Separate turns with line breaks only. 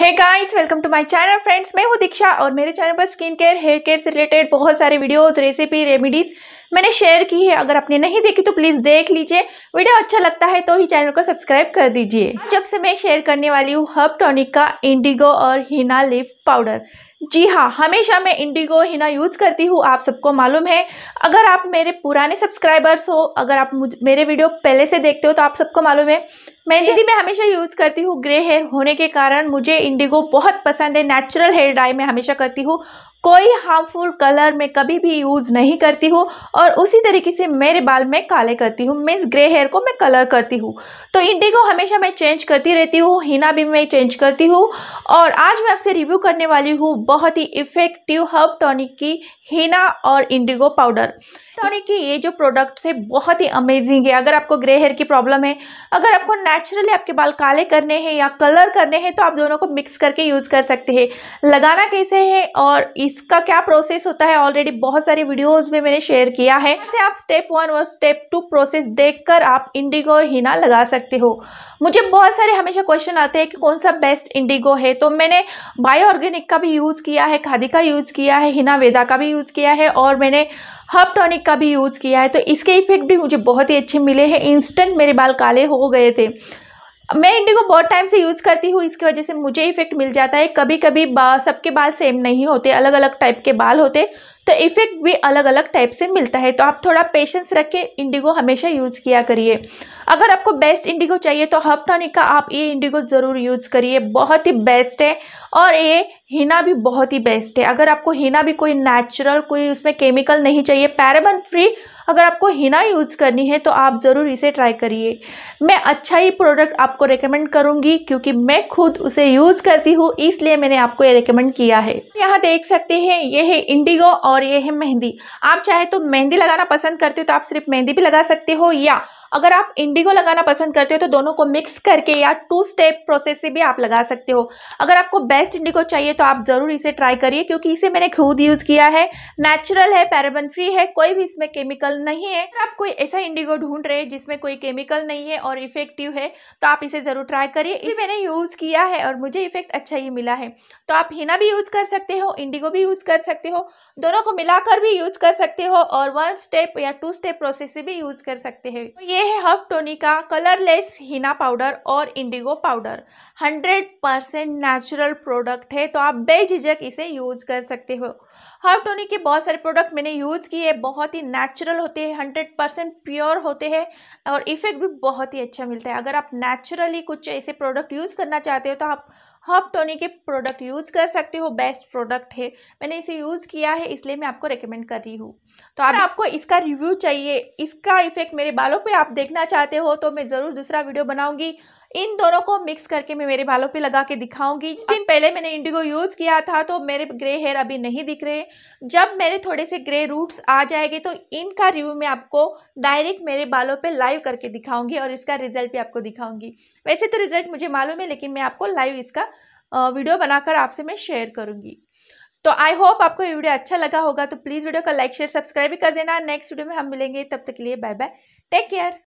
hey guys welcome to my channel friends मैं हूँ दीक्षा और मेरे चैनल पर स्किन केयर हेयर केयर से रिलेटेड बहुत सारे वीडियो रेसिपी रेमेडीज मैंने शेयर की है अगर आपने नहीं देखी तो प्लीज़ देख लीजिए वीडियो अच्छा लगता है तो ही चैनल को सब्सक्राइब कर दीजिए जब से मैं शेयर करने वाली हूँ हर्ब टॉनिक का इंडिगो और हिना लिप पाउडर जी हाँ हमेशा मैं इंडिगो हिना यूज़ करती हूँ आप सबको मालूम है अगर आप मेरे पुराने सब्सक्राइबर्स हो अगर आप मुझ मेरे वीडियो पहले से देखते हो तो आप सबको मालूम है मैं दीदी मैं हमेशा यूज़ करती हूँ ग्रे हेयर होने के कारण मुझे इंडिगो बहुत पसंद है नेचुरल हेयर डाई मैं हमेशा करती हूँ कोई हार्मफुल कलर मैं कभी भी यूज़ नहीं करती हूँ और उसी तरीके से मेरे बाल मैं काले करती हूँ मीन्स ग्रे हेयर को मैं कलर करती हूँ तो इंडिगो हमेशा मैं चेंज करती रहती हूँ हिना भी मैं चेंज करती हूँ और आज मैं आपसे रिव्यू करने वाली हूँ बहुत ही इफ़ेक्टिव हर्ब टॉनिक की हिना और इंडिगो पाउडर टॉनिक की ये जो प्रोडक्ट्स है बहुत ही अमेजिंग है अगर आपको ग्रे हेयर की प्रॉब्लम है अगर आपको नेचुरली आपके बाल काले करने हैं या कलर करने हैं तो आप दोनों को मिक्स करके यूज़ कर सकते हैं लगाना कैसे है और इसका क्या प्रोसेस होता है ऑलरेडी बहुत सारे वीडियोज में मैंने शेयर किया है ऐसे आप स्टेप वन और स्टेप टू प्रोसेस देखकर आप इंडिगो और हिना लगा सकते हो मुझे बहुत सारे हमेशा क्वेश्चन आते हैं कि कौन सा बेस्ट इंडिगो है तो मैंने बायो ऑर्गेनिक का भी यूज़ किया है खादी का यूज़ किया है हिना वेदा का भी यूज़ किया है और मैंने हब टॉनिक का भी यूज़ किया है तो इसके इफेक्ट भी मुझे बहुत ही अच्छे मिले हैं इंस्टेंट मेरे बाल काले हो गए थे मैं इंडिगो बहुत टाइम से यूज़ करती हूँ इसकी वजह से मुझे इफेक्ट मिल जाता है कभी कभी बा, सबके बाल सेम नहीं होते अलग अलग टाइप के बाल होते तो इफ़ेक्ट भी अलग अलग टाइप से मिलता है तो आप थोड़ा पेशेंस रख के इंडिगो हमेशा यूज़ किया करिए अगर आपको बेस्ट इंडिगो चाहिए तो हब का आप ये इंडिगो ज़रूर यूज़ करिए बहुत ही बेस्ट है और ये हिना भी बहुत ही बेस्ट है अगर आपको हिना भी कोई नेचुरल कोई उसमें केमिकल नहीं चाहिए पैराबन फ्री अगर आपको हिना यूज़ करनी है तो आप ज़रूर इसे ट्राई करिए मैं अच्छा ही प्रोडक्ट आपको रेकमेंड करूँगी क्योंकि मैं खुद उसे यूज़ करती हूँ इसलिए मैंने आपको ये रेकमेंड किया है यहाँ देख सकते हैं ये है इंडिगो और और ये है मेहंदी आप चाहे तो मेहंदी लगाना पसंद करते हो तो आप सिर्फ मेहंदी भी लगा सकते हो या अगर आप इंडिगो लगाना पसंद करते हो तो दोनों को मिक्स करके या टू स्टेप प्रोसेस से भी आप लगा सकते हो अगर आपको बेस्ट इंडिगो चाहिए तो आप ज़रूर इसे ट्राई करिए क्योंकि इसे मैंने खुद यूज़ किया है नेचुरल है पैराबन फ्री है कोई भी इसमें केमिकल नहीं है अगर आप कोई ऐसा इंडिगो ढूंढ रहे हैं जिसमें कोई केमिकल नहीं है और इफेक्टिव है तो आप इसे ज़रूर ट्राई करिए इसे मैंने यूज़ किया है और मुझे इफेक्ट अच्छा ही मिला है तो आप हिना भी यूज़ कर सकते हो इंडिगो भी यूज़ कर सकते हो दोनों दोनों को मिलाकर भी यूज कर सकते हो और वन स्टेप या टू स्टेप प्रोसेस से भी यूज कर सकते हैं तो ये है हब टोनिका कलरलेस हिना पाउडर और indigo powder hundred percent natural product है तो आप बेझिझक इसे यूज कर सकते हो हर्ब टोनिक के बहुत सारे प्रोडक्ट मैंने यूज़ किए बहुत ही नेचुरल होते हैं हंड्रेड परसेंट प्योर होते हैं और इफ़ेक्ट भी बहुत ही अच्छा मिलता है अगर आप नेचुरली कुछ ऐसे प्रोडक्ट यूज़ करना चाहते हो तो आप हॉप टोनी के प्रोडक्ट यूज़ कर सकते हो बेस्ट प्रोडक्ट है मैंने इसे यूज़ किया है इसलिए मैं आपको रिकमेंड कर रही हूँ तो अगर आपको इसका रिव्यू चाहिए इसका इफेक्ट मेरे बालों पर आप देखना चाहते हो तो मैं ज़रूर दूसरा वीडियो बनाऊँगी इन दोनों को मिक्स करके मैं मेरे बालों पे लगा के दिखाऊंगी दिन पहले मैंने इंडिगो यूज़ किया था तो मेरे ग्रे हेयर अभी नहीं दिख रहे जब मेरे थोड़े से ग्रे रूट्स आ जाएंगे तो इनका रिव्यू मैं आपको डायरेक्ट मेरे बालों पर लाइव करके दिखाऊंगी और इसका रिजल्ट भी आपको दिखाऊंगी वैसे तो रिजल्ट मुझे मालूम है लेकिन मैं आपको लाइव इसका वीडियो बनाकर आपसे मैं शेयर करूँगी तो आई होप आपको ये वीडियो अच्छा लगा होगा तो प्लीज़ वीडियो का लाइक शेयर सब्सक्राइब भी कर देना नेक्स्ट वीडियो में हम मिलेंगे तब तक के लिए बाय बाय टेक केयर